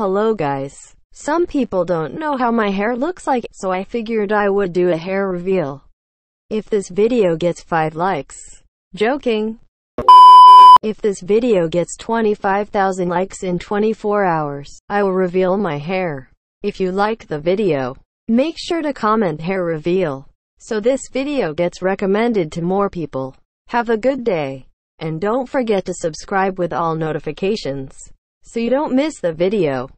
Hello guys. Some people don't know how my hair looks like, so I figured I would do a hair reveal. If this video gets 5 likes. Joking. If this video gets 25,000 likes in 24 hours, I will reveal my hair. If you like the video, make sure to comment hair reveal. So this video gets recommended to more people. Have a good day. And don't forget to subscribe with all notifications so you don't miss the video.